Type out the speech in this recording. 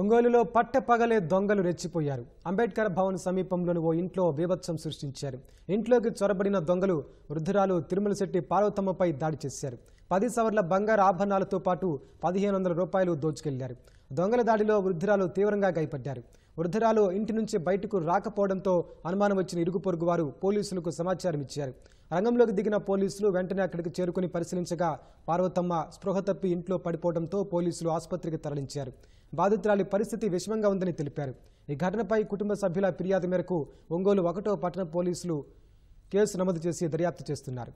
ఒంగోలులో పట్టపగలే దొంగలు రెచ్చిపోయారు అంబేద్కర్ భవన్ సమీపంలోని ఓ ఇంట్లో బీభత్సం సృష్టించారు ఇంట్లోకి చొరబడిన దొంగలు వృద్ధురాలు తిరుమల శెట్టి పార్వతమ్మపై దాడి చేశారు పది సవర్ల బంగారు ఆభరణాలతో పాటు పదిహేను వందల రూపాయలు దోచుకెళ్లారు దొంగల దాడిలో వృద్ధురాలు తీవ్రంగా గాయపడ్డారు వృద్ధురాలు ఇంటి నుంచి బయటకు రాకపోవడంతో అనుమానం వచ్చిన ఇరుగు పొరుగు వారు పోలీసులకు సమాచారం ఇచ్చారు రంగంలోకి దిగిన పోలీసులు వెంటనే అక్కడికి చేరుకుని పరిశీలించగా పార్వతమ్మ స్పృహ తప్పి ఇంట్లో పడిపోవడంతో పోలీసులు ఆసుపత్రికి తరలించారు బాధితురాలి పరిస్థితి విషమంగా ఉందని తెలిపారు ఈ ఘటనపై కుటుంబ సభ్యుల ఫిర్యాదు మేరకు ఒంగోలు ఒకటో పట్టణ పోలీసులు కేసు నమోదు చేసి దర్యాప్తు చేస్తున్నారు